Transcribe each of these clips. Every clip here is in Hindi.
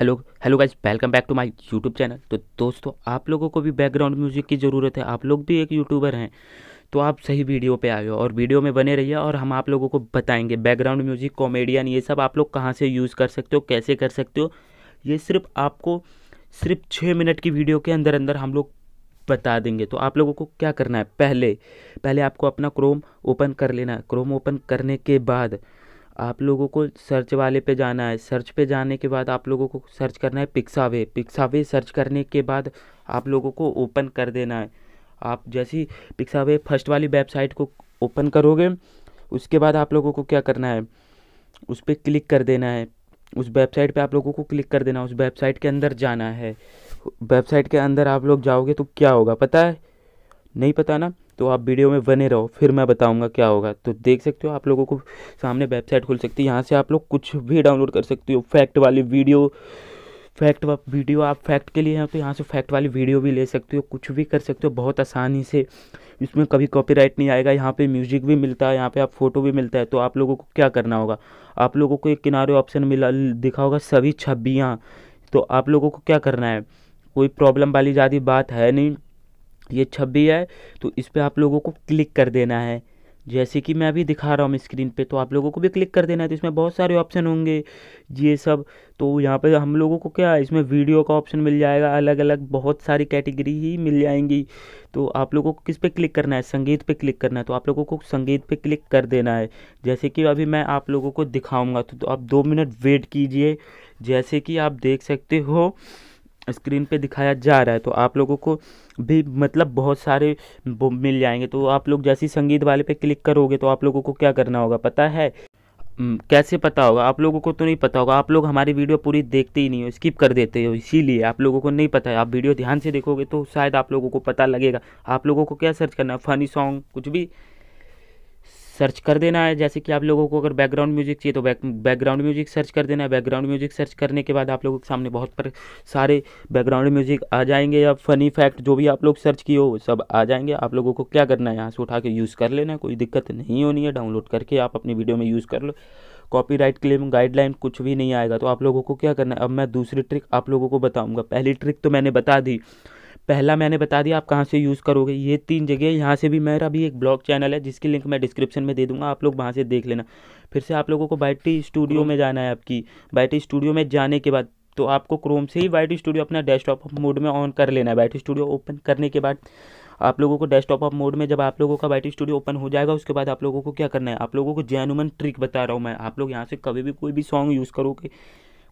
hello hello guys welcome back to my YouTube channel तो दोस्तों आप लोगों को भी बैकग्राउंड म्यूज़िक की ज़रूरत है आप लोग भी एक यूट्यूबर हैं तो आप सही वीडियो पे आए हो और वीडियो में बने रहिए और हम आप लोगों को बताएंगे बैकग्राउंड म्यूज़िक कॉमेडियन ये सब आप लोग कहाँ से यूज़ कर सकते हो कैसे कर सकते हो ये सिर्फ आपको सिर्फ छः मिनट की वीडियो के अंदर अंदर हम लोग बता देंगे तो आप लोगों को क्या करना है पहले पहले आपको अपना क्रोम ओपन कर लेना है क्रोम ओपन करने के बाद आप लोगों को सर्च वाले पे जाना है सर्च पे जाने के बाद आप लोगों को सर्च करना है पिक्सावे पिक्सावे सर्च करने के बाद आप लोगों को ओपन कर देना है आप जैसी पिक्सावे फर्स्ट वाली वेबसाइट को ओपन करोगे उसके बाद आप लोगों को क्या करना है उस पर क्लिक कर देना है उस वेबसाइट पे आप लोगों को क्लिक कर देना उस वेबसाइट के अंदर जाना है वेबसाइट के अंदर आप लोग जाओगे तो क्या होगा पता है नहीं पता ना तो आप वीडियो में बने रहो फिर मैं बताऊँगा क्या होगा तो देख सकते हो आप लोगों को सामने वेबसाइट खुल सकती है यहाँ से आप लोग कुछ भी डाउनलोड कर सकते हो फैक्ट वाली वीडियो फैक्ट वीडियो आप फैक्ट के लिए हैं तो यहाँ से फैक्ट वाली वीडियो भी ले सकते हो कुछ भी कर सकते हो बहुत आसानी से इसमें कभी कॉपीराइट नहीं आएगा यहाँ पे म्यूजिक भी मिलता है यहाँ पे आप फोटो भी मिलता है तो आप लोगों को क्या करना होगा आप लोगों को एक किनारे ऑप्शन मिला दिखा होगा सभी छब्बियाँ तो आप लोगों को क्या करना है कोई प्रॉब्लम वाली ज़्यादा बात है नहीं ये छब्बी है तो इस पर आप लोगों को क्लिक कर देना है जैसे कि मैं अभी दिखा रहा हूँ स्क्रीन पे तो आप लोगों को भी क्लिक कर देना है तो इसमें बहुत सारे ऑप्शन होंगे ये सब तो यहाँ पे हम लोगों को क्या इसमें वीडियो का ऑप्शन मिल जाएगा अलग अलग बहुत सारी कैटेगरी ही मिल जाएंगी तो आप लोगों को किस पे क्लिक करना है संगीत पे क्लिक करना है तो आप लोगों को संगीत पर क्लिक कर देना है जैसे कि अभी मैं आप लोगों को दिखाऊँगा तो, तो आप दो मिनट वेट कीजिए जैसे कि आप देख सकते हो स्क्रीन पे दिखाया जा रहा है तो आप लोगों को भी मतलब बहुत सारे मिल जाएंगे तो आप लोग जैसे संगीत वाले पे क्लिक करोगे तो आप लोगों को क्या करना होगा पता है कैसे पता होगा आप लोगों को तो नहीं पता होगा आप लोग हमारी वीडियो पूरी देखते ही नहीं हो स्किप कर देते हो इसीलिए आप लोगों को नहीं पता है आप वीडियो ध्यान से देखोगे तो शायद आप लोगों को पता लगेगा आप लोगों को क्या सर्च करना है फनी सॉन्ग कुछ भी सर्च कर देना है जैसे कि आप लोगों को अगर बैकग्राउंड म्यूजिक चाहिए तो बैकग्राउंड म्यूजिक सर्च कर देना है बैकग्राउंड म्यूजिक सर्च करने के बाद आप लोगों के सामने बहुत पर सारे बैकग्राउंड म्यूजिक आ जाएंगे या फनी फैक्ट जो भी आप लोग सर्च किए हो सब आ जाएंगे आप लोगों को क्या करना है यहाँ से उठा के यूज़ कर लेना है कोई दिक्कत नहीं होनी है डाउनलोड करके आप अपनी वीडियो में यूज़ कर लो कॉपीराइट क्लेम गाइडलाइन कुछ भी नहीं आएगा तो आप लोगों को क्या करना है अब मैं दूसरी ट्रिक आप लोगों को बताऊंगा पहली ट्रिक तो मैंने बता दी पहला मैंने बता दिया आप कहाँ से यूज़ करोगे ये तीन जगह यहाँ से भी मेरा भी एक ब्लॉग चैनल है जिसकी लिंक मैं डिस्क्रिप्शन में दे दूँगा आप लोग वहाँ से देख लेना फिर से आप लोगों को बाइटी स्टूडियो में जाना है आपकी बाइटी स्टूडियो में जाने के बाद तो आपको क्रोम से ही बाइटी स्टूडियो अपना डेस्कटॉप मोड में ऑन कर लेना है बाइटी स्टूडियो ओपन करने के बाद आप लोगों को डेस्कटॉप ऑफ मोड में जब आप लोगों का बाइटी स्टूडियो ओपन हो जाएगा उसके बाद आप लोगों को क्या करना है आप लोगों को जैनुमन ट्रिक बता रहा हूँ मैं आप लोग यहाँ से कभी भी कोई भी सॉन्ग यूज़ करोगे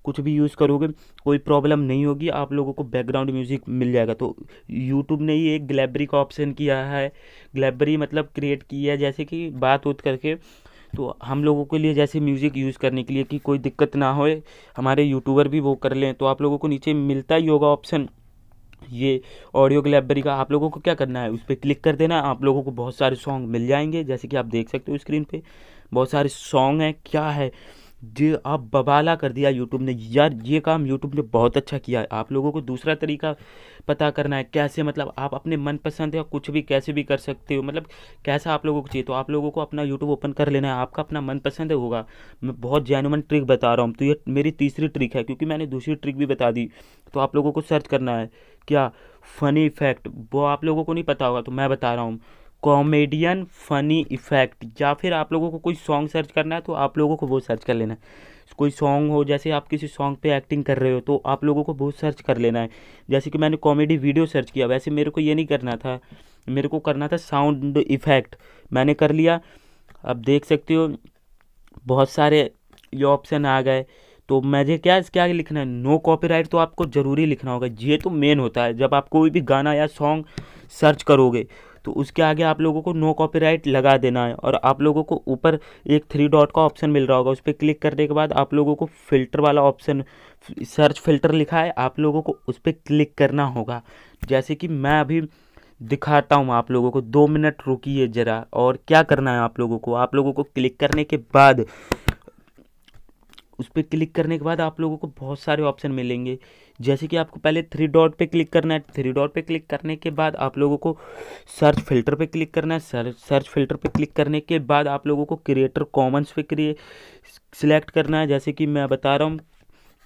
कुछ भी यूज़ करोगे कोई प्रॉब्लम नहीं होगी आप लोगों को बैकग्राउंड म्यूज़िक मिल जाएगा तो यूट्यूब ने ही एक ग्लैबरी का ऑप्शन किया है ग्लैबरी मतलब क्रिएट किया है जैसे कि बात उत करके तो हम लोगों के लिए जैसे म्यूज़िक यूज़ करने के लिए कि कोई दिक्कत ना होए हमारे यूट्यूबर भी वो कर लें तो आप लोगों को नीचे मिलता ही होगा ऑप्शन ये ऑडियो ग्लैबरी का आप लोगों को क्या करना है उस पर क्लिक कर देना आप लोगों को बहुत सारे सॉन्ग मिल जाएंगे जैसे कि आप देख सकते हो स्क्रीन पे बहुत सारे सॉन्ग हैं क्या है जी आप बबाला कर दिया यूट्यूब ने यार ये काम यूट्यूब ने बहुत अच्छा किया है आप लोगों को दूसरा तरीका पता करना है कैसे मतलब आप अपने मनपसंद या कुछ भी कैसे भी कर सकते हो मतलब कैसा आप लोगों को चाहिए तो आप लोगों को अपना यूट्यूब ओपन कर लेना है आपका अपना मनपसंद होगा मैं बहुत जैनुअन ट्रिक बता रहा हूँ तो ये मेरी तीसरी ट्रिक है क्योंकि मैंने दूसरी ट्रिक भी बता दी तो आप लोगों को सर्च करना है क्या फ़नी फैक्ट वो आप लोगों को नहीं पता होगा तो मैं बता रहा हूँ कॉमेडियन फनी इफेक्ट या फिर आप लोगों को कोई सॉन्ग सर्च करना है तो आप लोगों को वो सर्च कर लेना है कोई सॉन्ग हो जैसे आप किसी सॉन्ग पे एक्टिंग कर रहे हो तो आप लोगों को बहुत सर्च कर लेना है जैसे कि मैंने कॉमेडी वीडियो सर्च किया वैसे मेरे को ये नहीं करना था मेरे को करना था साउंड इफेक्ट मैंने कर लिया अब देख सकते हो बहुत सारे ये ऑप्शन आ गए तो मुझे क्या इसके आगे लिखना है नो कॉपीराइट तो आपको ज़रूरी लिखना होगा ये तो मेन होता है जब आप कोई भी गाना या सॉन्ग सर्च करोगे तो उसके आगे आप लोगों को नो कॉपीराइट लगा देना है और आप लोगों को ऊपर एक थ्री डॉट का ऑप्शन मिल रहा होगा उस पर क्लिक करने के बाद आप लोगों को फिल्टर वाला ऑप्शन सर्च फिल्टर लिखा है आप लोगों को उस पर क्लिक करना होगा जैसे कि मैं अभी दिखाता हूँ आप लोगों को दो मिनट रुकिए ज़रा और क्या करना है आप लोगों को आप लोगों को क्लिक करने के बाद उस पर क्लिक करने के बाद आप लोगों को बहुत सारे ऑप्शन मिलेंगे जैसे कि आपको पहले थ्री डॉट पे क्लिक करना है थ्री डॉट पे क्लिक करने के बाद आप लोगों को सर्च फिल्टर पे क्लिक करना है सर्च सर्च फिल्टर पे क्लिक करने के बाद आप लोगों को क्रिएटर कॉमन्स पे क्रिए सिलेक्ट करना है जैसे कि मैं बता रहा हूँ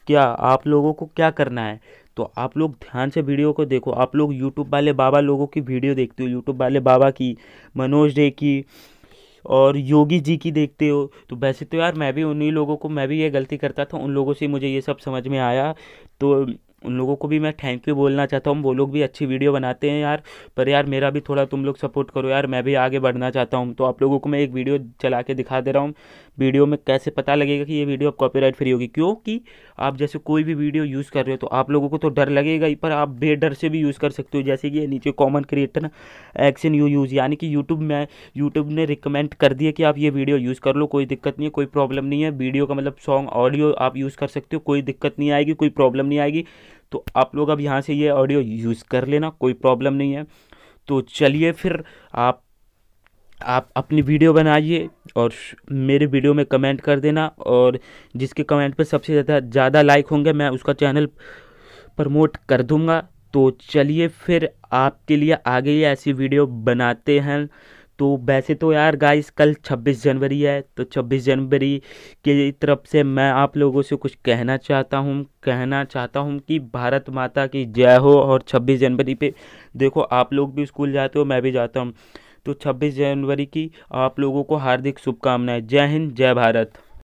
क्या आप लोगों को क्या करना है तो आप लोग ध्यान से वीडियो को देखो आप लोग यूट्यूब वाले बाबा लोगों की वीडियो देखते हो यूट्यूब वाले बाबा की मनोज डे की और योगी जी की देखते हो तो वैसे तो यार मैं भी उन्हीं लोगों को मैं भी ये गलती करता था उन लोगों से मुझे ये सब समझ में आया तो उन लोगों को भी मैं थैंक यू बोलना चाहता हूँ वो लोग भी अच्छी वीडियो बनाते हैं यार पर यार मेरा भी थोड़ा तुम लोग सपोर्ट करो यार मैं भी आगे बढ़ना चाहता हूँ तो आप लोगों को मैं एक वीडियो चला के दिखा दे रहा हूँ वीडियो में कैसे पता लगेगा कि ये वीडियो अब कॉपीराइट फ्री होगी क्योंकि आप जैसे कोई भी वीडियो यूज़ कर रहे हो तो आप लोगों को तो डर लगेगा ही पर आप बेडर से भी यूज़ कर सकते हो जैसे कि नीचे common creator action you use यानी कि यूट्यूब में यूट्यूब ने रिकमेंड कर दिया कि आप ये वीडियो यूज़ कर लो कोई दिक्कत नहीं है कोई प्रॉब्लम नहीं है वीडियो का मतलब सॉन्ग ऑडियो आप यूज़ कर सकते हो कोई दिक्कत नहीं आएगी कोई प्रॉब्लम नहीं आएगी तो आप लोग अब यहाँ से ये ऑडियो यूज़ कर लेना कोई प्रॉब्लम नहीं है तो चलिए फिर आप आप अपनी वीडियो बनाइए और मेरे वीडियो में कमेंट कर देना और जिसके कमेंट पर सबसे ज़्यादा ज़्यादा लाइक होंगे मैं उसका चैनल प्रमोट कर दूंगा तो चलिए फिर आपके लिए आगे ही ऐसी वीडियो बनाते हैं तो वैसे तो यार गाइस कल 26 जनवरी है तो 26 जनवरी की तरफ से मैं आप लोगों से कुछ कहना चाहता हूँ कहना चाहता हूँ कि भारत माता की जय हो और 26 जनवरी पे देखो आप लोग भी स्कूल जाते हो मैं भी जाता हूँ तो 26 जनवरी की आप लोगों को हार्दिक शुभकामनाएं जय हिंद जय भारत